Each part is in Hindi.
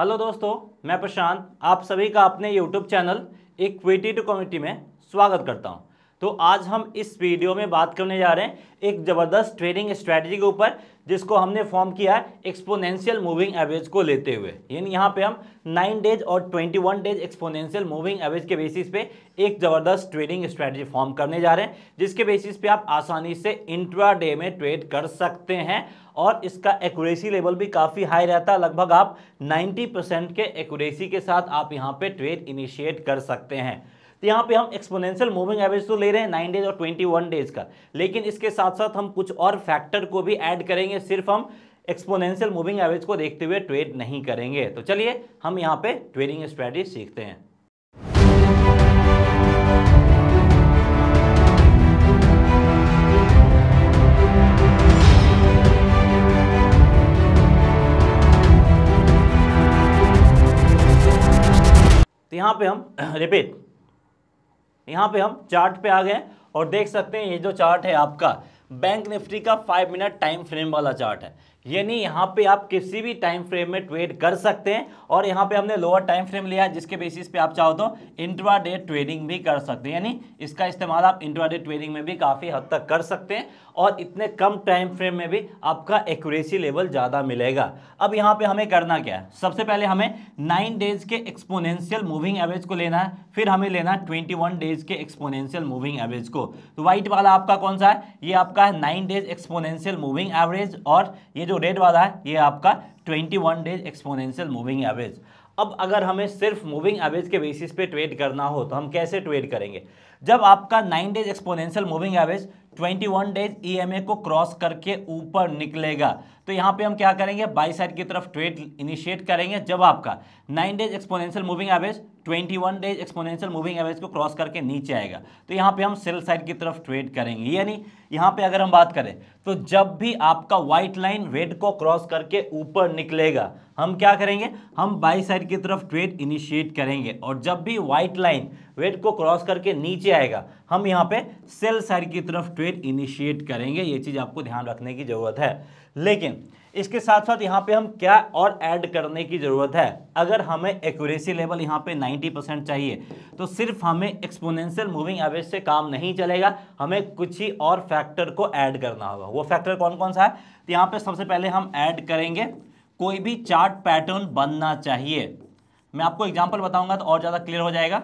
हेलो दोस्तों मैं प्रशांत आप सभी का अपने YouTube channel equity to community में स्वागत करता हूं तो आज हम इस वीडियो में बात करने जा रहे हैं एक ज़बरदस्त ट्रेडिंग स्ट्रेटजी के ऊपर जिसको हमने फॉर्म किया है एक्सपोनेंशियल मूविंग एवरेज को लेते हुए यानी यहाँ पे हम नाइन डेज और twenty one days exponential moving average के बेसिस पे एक ज़बरदस्त ट्रेडिंग स्ट्रेटजी फॉर्म करने जा रहे हैं जिसके बेसिस पे आप आसानी से इंट्रा डे में ट्रेड कर सकते हैं और इसका एक्यूरेसी लेवल भी काफ़ी हाई रहता है लगभग आप नाइन्टी परसेंट के एक्यूरेसी के साथ आप यहाँ पर ट्रेड इनिशिएट कर सकते हैं तो यहाँ पे हम एक्सपोनेंशियल मूविंग एवरेज तो ले रहे हैं नाइन डेज और ट्वेंटी वन डेज का लेकिन इसके साथ साथ हम कुछ और फैक्टर को भी ऐड करेंगे सिर्फ हम एक्सपोनेंशियल मूविंग एवरेज को देखते हुए ट्रेड नहीं करेंगे तो चलिए हम यहाँ पे ट्रेडिंग स्ट्रैटेजी सीखते हैं तो यहाँ पे हम रिपीट यहाँ पे हम चार्ट पे आ गए और देख सकते हैं ये जो चार्ट है आपका बैंक निफ्टी का फाइव मिनट टाइम फ्रेम वाला चार्ट है यानी यहाँ पे आप किसी भी टाइम फ्रेम में ट्रेड कर सकते हैं और यहाँ पे हमने लोअर टाइम फ्रेम लिया है जिसके बेसिस पे आप चाहो तो इंट्रा डे ट्रेडिंग भी कर सकते हैं यानी इसका इस्तेमाल आप इंट्रा डे ट्रेडिंग में भी काफ़ी हद तक कर सकते हैं और इतने कम टाइम फ्रेम में भी आपका एक्यूरेसी लेवल ज़्यादा मिलेगा अब यहाँ पर हमें करना क्या है सबसे पहले हमें नाइन डेज के एक्सपोनेंशियल मूविंग एवरेज को लेना है फिर हमें लेना है ट्वेंटी डेज के एक्सपोनेंशियल मूविंग एवरेज को तो वाइट वाला आपका कौन सा है ये आपका है nine days exponential moving average और ये जो रेड वाला है ये आपका 21 डेज एक्सपोनेंशियल मूविंग एवरेज अब अगर हमें सिर्फ मूविंग एवरेज के बेसिस पे ट्रेड करना हो तो हम कैसे ट्रेड करेंगे जब आपका nine days exponential moving average 21 days EMA e को क्रॉस करके ऊपर निकलेगा तो यहाँ पे हम क्या करेंगे बाई साइड की तरफ ट्रेड इनिशिएट करेंगे जब आपका 9 days exponential moving average 21 days exponential moving average को क्रॉस करके नीचे आएगा तो यहाँ पे हम सेल साइड की तरफ ट्रेड करेंगे यानी यहाँ पे अगर हम बात करें तो जब भी आपका व्हाइट लाइन रेड को क्रॉस करके ऊपर निकलेगा हम क्या करेंगे हम बाई साइड की तरफ ट्रेड इनिशिएट करेंगे और जब भी व्हाइट लाइन रेड को क्रॉस करके नीचे आएगा हम यहाँ पे सेल साइड की तरफ ट्रेड इनिशिएट करेंगे ये चीज़ आपको ध्यान रखने की ज़रूरत है लेकिन इसके साथ साथ यहाँ पे हम क्या और ऐड करने की ज़रूरत है अगर हमें एक्यूरेसी लेवल यहाँ पे 90 परसेंट चाहिए तो सिर्फ हमें एक्सपोनेंशियल मूविंग एवरेज से काम नहीं चलेगा हमें कुछ ही और फैक्टर को ऐड करना होगा वो फैक्टर कौन कौन सा है तो यहाँ पर सबसे पहले हम ऐड करेंगे कोई भी चार्ट पैटर्न बनना चाहिए मैं आपको एग्जाम्पल बताऊँगा तो और ज़्यादा क्लियर हो जाएगा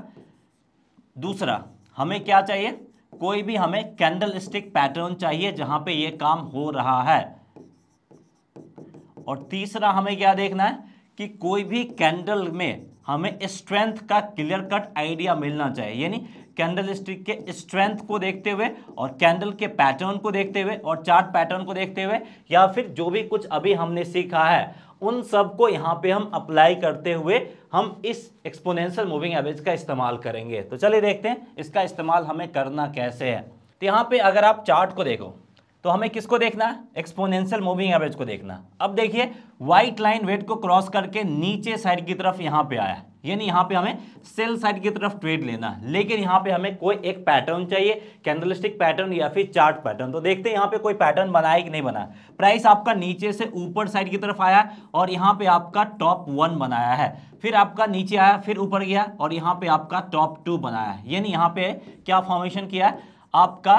दूसरा हमें क्या चाहिए कोई भी हमें कैंडल स्टिक पैटर्न चाहिए जहां पे ये काम हो रहा है और तीसरा हमें क्या देखना है कि कोई भी कैंडल में हमें स्ट्रेंथ का क्लियर कट आइडिया मिलना चाहिए यानी कैंडल स्टिक के स्ट्रेंथ को देखते हुए और कैंडल के पैटर्न को देखते हुए और चार्ट पैटर्न को देखते हुए या फिर जो भी कुछ अभी हमने सीखा है उन सब को यहाँ पे हम अप्लाई करते हुए हम इस एक्सपोनेंशियल मूविंग एवरेज का इस्तेमाल करेंगे तो चलिए देखते हैं इसका इस्तेमाल हमें करना कैसे है तो यहाँ पे अगर आप चार्ट को देखो तो हमें किसको देखना है एक्सपोनेंशियल मूविंग एवरेज को देखना अब देखिए व्हाइट लाइन वेट को क्रॉस करके नीचे साइड की तरफ यहाँ पे आया यानी यहाँ पे हमें सेल साइड की तरफ ट्रेड लेना है लेकिन यहाँ पे हमें कोई एक पैटर्न चाहिए कैंडलिस्टिक पैटर्न या फिर चार्ट पैटर्न तो देखते हैं यहाँ पे कोई पैटर्न बनाया कि नहीं बना प्राइस आपका नीचे से ऊपर साइड की तरफ आया और यहाँ पे आपका टॉप वन बनाया है फिर आपका नीचे आया फिर ऊपर गया और यहाँ पे आपका टॉप टू बनाया है यानी यहाँ पे क्या फॉर्मेशन किया है आपका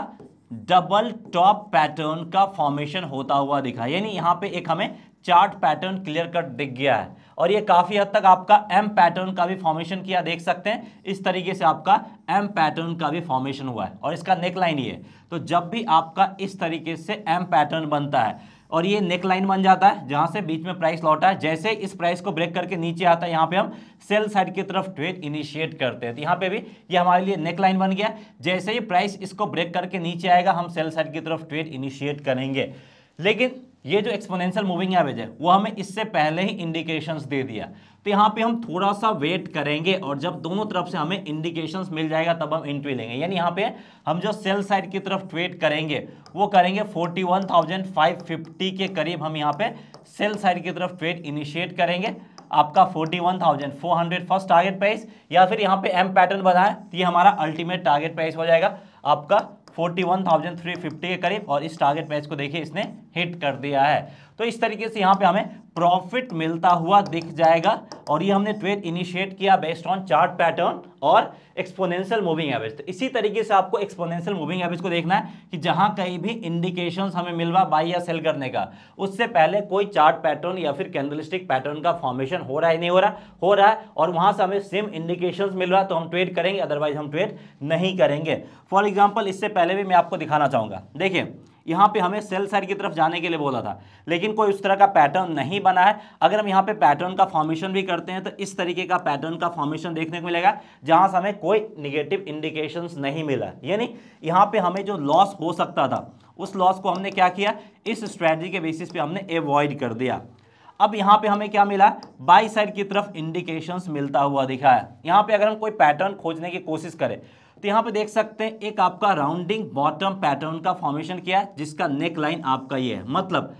डबल टॉप पैटर्न का फॉर्मेशन होता हुआ दिखा यानी यहाँ पे एक हमें चार्ट पैटर्न क्लियर कट दिख गया है और ये काफ़ी हद तक आपका एम पैटर्न का भी फॉर्मेशन किया देख सकते हैं इस तरीके से आपका एम पैटर्न का भी फॉर्मेशन हुआ है और इसका नेक लाइन ये तो जब भी आपका इस तरीके से एम पैटर्न बनता है और ये नेक लाइन बन जाता है जहाँ से बीच में प्राइस लौटा है जैसे इस प्राइस को ब्रेक करके नीचे आता है यहाँ पे हम सेल साइड की तरफ ट्रेड इनिशिएट करते हैं तो यहाँ पे भी ये हमारे लिए नेक लाइन बन गया जैसे ही प्राइस इसको ब्रेक करके नीचे आएगा हम सेल साइड की तरफ ट्रेड इनिशिएट करेंगे लेकिन ये जो एक्सपोनेंशियल मूविंग एवरेज है वो हमें इससे पहले ही इंडिकेशंस दे दिया तो यहाँ पे हम थोड़ा सा वेट करेंगे और जब दोनों तरफ से हमें इंडिकेशंस मिल जाएगा तब हम इंट्री लेंगे यानी यहाँ पे हम जो सेल साइड की तरफ ट्रेड करेंगे वो करेंगे 41,550 के करीब हम यहाँ पे सेल साइड की तरफ ट्रेड इनिशिएट करेंगे आपका 41,400 फर्स्ट टारगेट प्राइस या फिर यहाँ पे एम पैटर्न बनाए तो ये हमारा अल्टीमेट टारगेट प्राइस हो जाएगा आपका 41,350 के करीब और इस टारगेट प्राइस को देखिए इसने हिट कर दिया है तो इस तरीके से यहाँ पे हमें प्रॉफिट मिलता हुआ दिख जाएगा और ये हमने ट्रेड इनिशिएट किया बेस्ड ऑन चार्ट पैटर्न और एक्सपोनेंशियल मूविंग एवरेज तो इसी तरीके से आपको एक्सपोनेंशियल मूविंग एवरेज को देखना है कि जहां कहीं भी इंडिकेशंस हमें मिलवा बाई या सेल करने का उससे पहले कोई चार्ट पैटर्न या फिर कैंडलिस्टिक पैटर्न का फॉर्मेशन हो रहा है नहीं हो रहा हो रहा है और वहां से हमें सेम इंडिकेशन मिल रहा तो हम ट्रेड करेंगे अदरवाइज हम ट्रेड नहीं करेंगे फॉर एग्जाम्पल इससे पहले भी मैं आपको दिखाना चाहूँगा देखिए यहाँ पे हमें सेल साइड की तरफ जाने के लिए बोला था लेकिन कोई उस तरह का पैटर्न नहीं बना है अगर हम यहाँ पे पैटर्न का फॉर्मेशन भी करते हैं तो इस तरीके का पैटर्न का फॉर्मेशन देखने को मिलेगा जहाँ से हमें कोई निगेटिव इंडिकेशन नहीं मिला यानी यहाँ पर हमें जो लॉस हो सकता था उस लॉस को हमने क्या किया इस स्ट्रैटी के बेसिस पे हमने एवॉइड कर दिया अब यहाँ पे हमें क्या मिला बाई साइड की तरफ इंडिकेशंस मिलता हुआ दिखा है यहाँ पे अगर हम कोई पैटर्न खोजने की कोशिश करें तो यहाँ पे देख सकते हैं एक आपका राउंडिंग बॉटम पैटर्न का फॉर्मेशन किया है जिसका नेक लाइन आपका ये है मतलब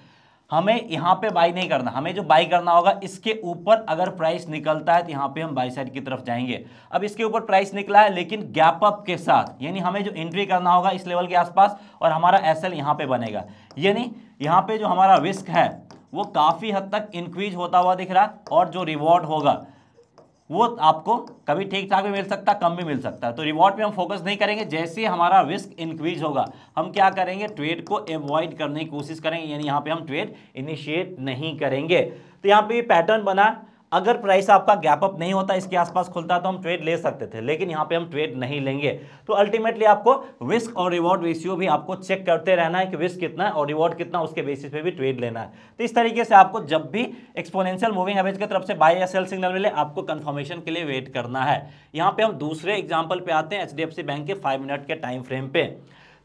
हमें यहाँ पे बाई नहीं करना हमें जो बाई करना होगा इसके ऊपर अगर प्राइस निकलता है तो यहाँ पे हम बाई साइड की तरफ जाएंगे अब इसके ऊपर प्राइस निकला है लेकिन गैप अप के साथ यानी हमें जो एंट्री करना होगा इस लेवल के आसपास और हमारा एस एल यहाँ पर बनेगा यानी यहाँ पे जो हमारा रिस्क है वो काफ़ी हद तक इंक्रीज होता हुआ दिख रहा है और जो रिवॉर्ड होगा वो आपको कभी ठीक ठाक भी मिल सकता कम भी मिल सकता है तो रिवॉर्ड पे हम फोकस नहीं करेंगे जैसे हमारा रिस्क इंक्रीज होगा हम क्या करेंगे ट्रेड को एवॉइड करने की कोशिश करेंगे यानी यहाँ पे हम ट्रेड इनिशिएट नहीं करेंगे तो यहाँ पे पैटर्न बना अगर प्राइस आपका गैप अप नहीं होता इसके आसपास खुलता तो हम ट्रेड ले सकते थे लेकिन यहाँ पे हम ट्रेड नहीं लेंगे तो अल्टीमेटली आपको रिस्क और रिवॉर्ड रेशियो भी आपको चेक करते रहना है कि रिस्क कितना है और रिवॉर्ड कितना उसके बेसिस पे भी ट्रेड लेना है तो इस तरीके से आपको जब भी एक्सपोनेंशियल मूविंग एवरेज की तरफ से बाई या सेल सिग्नल मिले आपको कन्फर्मेशन के लिए वेट करना है यहाँ पे हम दूसरे एग्जाम्पल पे आते हैं एच बैंक के फाइव मिनट के टाइम फ्रेम पे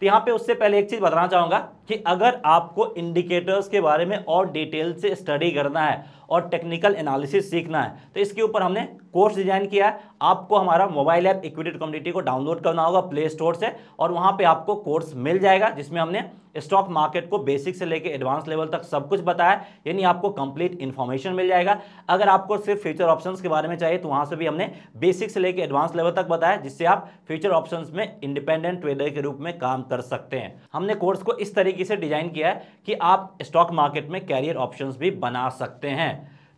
तो यहाँ पे उससे पहले एक चीज़ बताना चाहूँगा कि अगर आपको इंडिकेटर्स के बारे में और डिटेल से स्टडी करना है और टेक्निकल एनालिसिस सीखना है तो इसके ऊपर हमने कोर्स डिजाइन किया है आपको हमारा मोबाइल ऐप इक्विटेड कम्युनिटी को डाउनलोड करना होगा प्ले स्टोर से और वहाँ पे आपको कोर्स मिल जाएगा जिसमें हमने स्टॉक मार्केट को बेसिक से लेकर एडवांस लेवल तक सब कुछ बताया यानी आपको कंप्लीट इन्फॉर्मेशन मिल जाएगा अगर आपको सिर्फ फ्यूचर ऑप्शंस के बारे में चाहिए तो वहाँ से भी हमने बेसिक से लेकर एडवांस लेवल तक बताया जिससे आप फ्यूचर ऑप्शंस में इंडिपेंडेंट ट्रेडर के रूप में काम कर सकते हैं हमने कोर्स को इस तरीके से डिजाइन किया है कि आप स्टॉक मार्केट में कैरियर ऑप्शन भी बना सकते हैं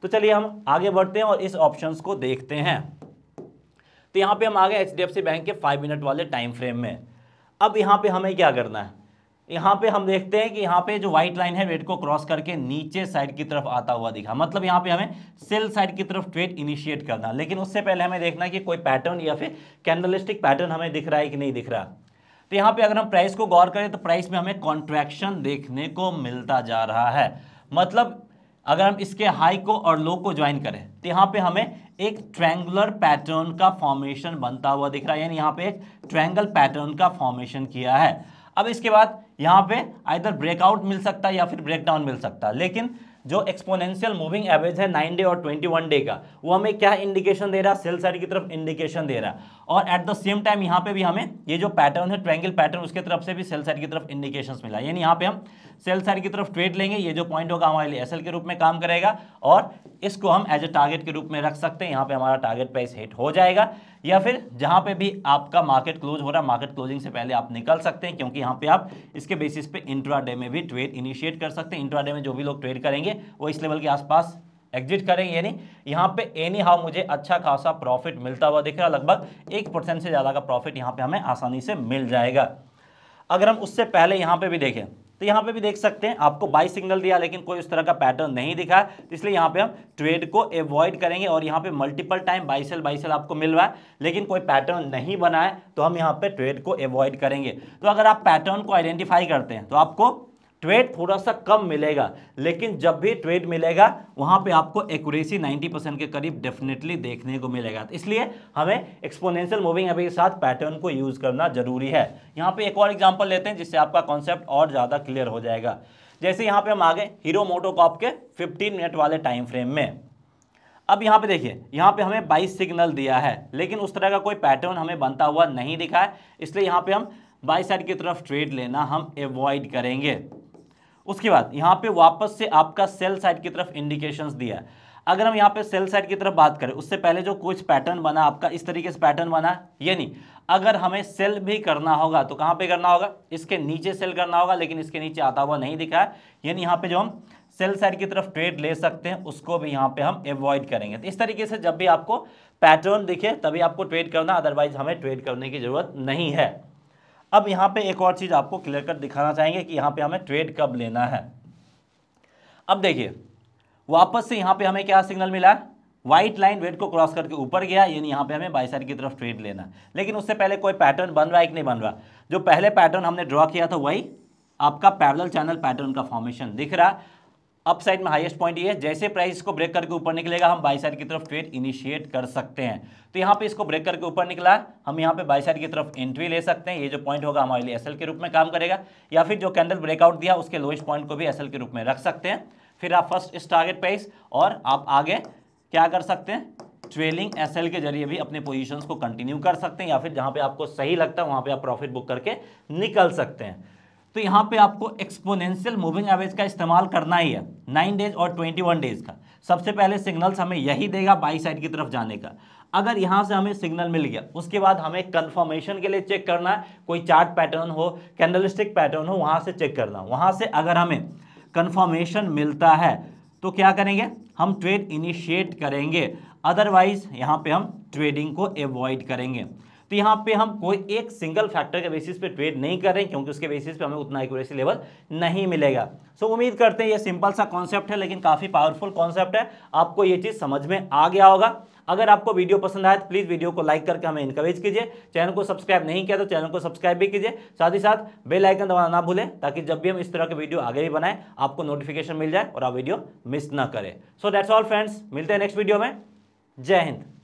तो चलिए हम आगे बढ़ते हैं और इस ऑप्शन को देखते हैं तो यहाँ पे हम आ गए एच बैंक के फाइव मिनट वाले टाइम फ्रेम में अब यहाँ पे हमें क्या करना है यहाँ पे हम देखते हैं कि यहाँ पे जो व्हाइट लाइन है रेड को क्रॉस करके नीचे साइड की तरफ आता हुआ दिखा मतलब यहाँ पे हमें सेल साइड की तरफ ट्रेड इनिशिएट करना लेकिन उससे पहले हमें देखना है कि कोई पैटर्न या फिर कैंडलिस्टिक पैटर्न हमें दिख रहा है कि नहीं दिख रहा तो यहाँ पे अगर हम प्राइस को गौर करें तो प्राइस में हमें कॉन्ट्रैक्शन देखने को मिलता जा रहा है मतलब अगर हम इसके हाई को और लो को ज्वाइन करें तो यहाँ पे हमें एक ट्रैंगुलर पैटर्न का फॉर्मेशन बनता हुआ दिख रहा है यानी यहाँ पे एक ट्रैंगल पैटर्न का फॉर्मेशन किया है अब इसके बाद यहाँ पे आइधर ब्रेकआउट मिल सकता है या फिर ब्रेकडाउन मिल सकता है लेकिन जो एक्सपोनेंशियल मूविंग एवरेज है नाइन डे और ट्वेंटी वन डे का वो हमें क्या इंडिकेशन दे रहा है सेल साइड की तरफ इंडिकेशन दे रहा है और एट द सेम टाइम यहाँ पे भी हमें ये जो पैटर्न है ट्रैंगल पैटर्न उसके तरफ से भी सेल साइड की तरफ इंडिकेशन मिला यानी यहाँ पे हम सेल साइड की तरफ ट्रेड लेंगे ये जो पॉइंट होगा हमारे लिए एसएल के रूप में काम करेगा और इसको हम एज ए टारगेट के रूप में रख सकते हैं यहाँ पे हमारा टारगेट प्राइस हिट हो जाएगा या फिर जहाँ पे भी आपका मार्केट क्लोज हो रहा है मार्केट क्लोजिंग से पहले आप निकल सकते हैं क्योंकि यहाँ पे आप इसके बेसिस पे डे में भी ट्रेड इनिशिएट कर सकते हैं डे में जो भी लोग ट्रेड करेंगे वो इस लेवल के आसपास एग्जिट करें यानी यहाँ पे एनी हाउ मुझे अच्छा खासा प्रॉफिट मिलता हुआ दिख रहा है लगभग एक परसेंट से ज़्यादा का प्रॉफिट यहाँ पे हमें आसानी से मिल जाएगा अगर हम उससे पहले यहाँ पे भी देखें तो यहाँ पे भी देख सकते हैं आपको बाई सिग्नल दिया लेकिन कोई उस तरह का पैटर्न नहीं दिखा तो इसलिए यहाँ पे हम ट्रेड को अवॉइड करेंगे और यहाँ पे multiple time buy sell buy sell आपको मिल रहा है लेकिन कोई पैटर्न नहीं बना है तो हम यहाँ पे ट्रेड को अवॉइड करेंगे तो अगर आप पैटर्न को आइडेंटिफाई करते हैं तो आपको ट्वेट थोड़ा सा कम मिलेगा लेकिन जब भी ट्वेट मिलेगा वहाँ पे आपको एक्यूरेसी 90 परसेंट के करीब डेफिनेटली देखने को मिलेगा तो इसलिए हमें एक्सपोनेंशियल मूविंग एवरेज के साथ पैटर्न को यूज़ करना जरूरी है यहाँ पे एक और एग्जांपल लेते हैं जिससे आपका कॉन्सेप्ट और ज़्यादा क्लियर हो जाएगा जैसे यहाँ पे हम आ गए हीरो मोटोकॉप के फिफ्टीन मिनट वाले टाइम फ्रेम में अब यहाँ पे देखिए यहाँ पे हमें बाइस सिग्नल दिया है लेकिन उस तरह का कोई पैटर्न हमें बनता हुआ नहीं दिखा है इसलिए यहाँ पे हम बाई साइड की तरफ ट्रेड लेना हम एवॉइड करेंगे उसके बाद यहाँ पे वापस से आपका सेल साइड की तरफ इंडिकेशंस दिया है अगर हम यहाँ पे सेल साइड की तरफ बात करें उससे पहले जो कुछ पैटर्न बना आपका इस तरीके से पैटर्न बना ये नहीं अगर हमें सेल भी करना होगा तो कहाँ पे करना होगा इसके नीचे सेल करना होगा लेकिन इसके नीचे आता हुआ नहीं दिखा है यानी यहाँ पे जो हम सेल साइड की तरफ ट्रेड ले सकते हैं उसको भी यहाँ पे हम एवॉइड करेंगे तो इस तरीके से जब भी आपको पैटर्न दिखे तभी आपको ट्रेड करना अदरवाइज हमें ट्रेड करने की जरूरत नहीं है अब यहाँ पे एक और चीज़ आपको क्लियर कट दिखाना चाहेंगे कि यहाँ पे हमें ट्रेड कब लेना है अब देखिए वापस से यहाँ पे हमें क्या सिग्नल मिला है व्हाइट लाइन रेड को क्रॉस करके ऊपर गया यानी यहाँ पे हमें बाई साइड की तरफ ट्रेड लेना है लेकिन उससे पहले कोई पैटर्न बन रहा है कि नहीं बन रहा जो पहले पैटर्न हमने ड्रॉ किया था वही आपका पैरल चैनल पैटर्न का फॉर्मेशन दिख रहा है अप साइड में हाईएस्ट पॉइंट ये है जैसे प्राइस इसको ब्रेक करके ऊपर निकलेगा हम बाई साइड की तरफ ट्रेड इनिशिएट कर सकते हैं तो यहाँ पे इसको ब्रेक करके ऊपर निकला हम यहाँ पे बाई साइड की तरफ एंट्री ले सकते हैं ये जो पॉइंट होगा हमारे लिए एसएल के रूप में काम करेगा या फिर जो कैंडल ब्रेकआउट दिया उसके लोएस्ट पॉइंट को भी एसएल के रूप में रख सकते हैं फिर आप फर्स्ट इस टारगेट प्राइस और आप आगे क्या कर सकते हैं ट्रेलिंग एल के जरिए भी अपने पोजिशन को कंटिन्यू कर सकते हैं या फिर जहाँ पर आपको सही लगता है वहाँ पर आप प्रॉफिट बुक करके निकल सकते हैं तो यहाँ पे आपको एक्सपोनेंशियल मूविंग एवरेज का इस्तेमाल करना ही है नाइन डेज और ट्वेंटी वन डेज का सबसे पहले सिग्नल्स हमें यही देगा बाई साइड की तरफ जाने का अगर यहाँ से हमें सिग्नल मिल गया उसके बाद हमें कन्फर्मेशन के लिए चेक करना है कोई चार्ट पैटर्न हो कैंडलिस्टिक पैटर्न हो वहाँ से चेक करना वहाँ से अगर हमें कन्फर्मेशन मिलता है तो क्या करेंगे हम ट्रेड इनिशिएट करेंगे अदरवाइज यहाँ पे हम ट्रेडिंग को एवॉइड करेंगे तो यहाँ पे हम कोई एक सिंगल फैक्टर के बेसिस पे ट्रेड नहीं कर रहे हैं क्योंकि उसके बेसिस पे हमें उतना एक्यूरेसी लेवल नहीं मिलेगा सो so, उम्मीद करते हैं ये सिंपल सा कॉन्सेप्ट है लेकिन काफ़ी पावरफुल कॉन्सेप्ट है आपको ये चीज़ समझ में आ गया होगा अगर आपको वीडियो पसंद आए तो प्लीज़ वीडियो को लाइक करके हमें इंकरेज कीजिए चैनल को सब्सक्राइब नहीं किया तो चैनल को सब्सक्राइब भी कीजिए साथ ही साथ बेल आइकन दबाना ना भूलें ताकि जब भी हम इस तरह के वीडियो आगे भी बनाएं आपको नोटिफिकेशन मिल जाए और आप वीडियो मिस ना करें सो दैट्स ऑल फ्रेंड्स मिलते हैं नेक्स्ट वीडियो में जय हिंद